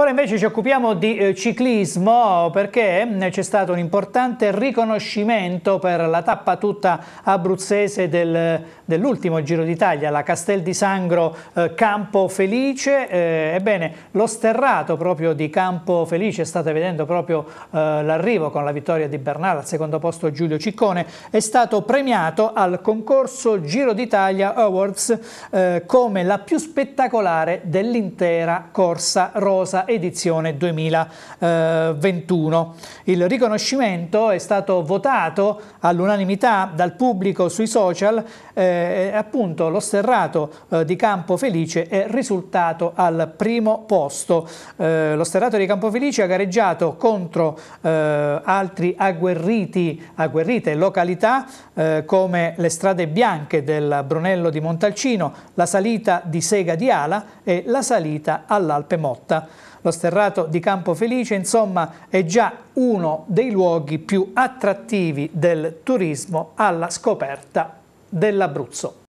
Ora invece ci occupiamo di eh, ciclismo perché mm, c'è stato un importante riconoscimento per la tappa tutta abruzzese del, dell'ultimo Giro d'Italia, la Castel di Sangro eh, Campo Felice. Eh, ebbene, lo sterrato proprio di Campo Felice, state vedendo proprio eh, l'arrivo con la vittoria di Bernardo al secondo posto Giulio Ciccone, è stato premiato al concorso Giro d'Italia Awards eh, come la più spettacolare dell'intera corsa rosa edizione 2021. Eh, Il riconoscimento è stato votato all'unanimità dal pubblico sui social, eh, appunto lo sterrato eh, di Campo Felice è risultato al primo posto. Eh, lo sterrato di Campo Felice ha gareggiato contro eh, altri agguerriti, agguerrite località eh, come le strade bianche del Brunello di Montalcino, la salita di Sega di Ala e la salita all'Alpe Motta lo sterrato di Campo Felice, insomma è già uno dei luoghi più attrattivi del turismo alla scoperta dell'Abruzzo.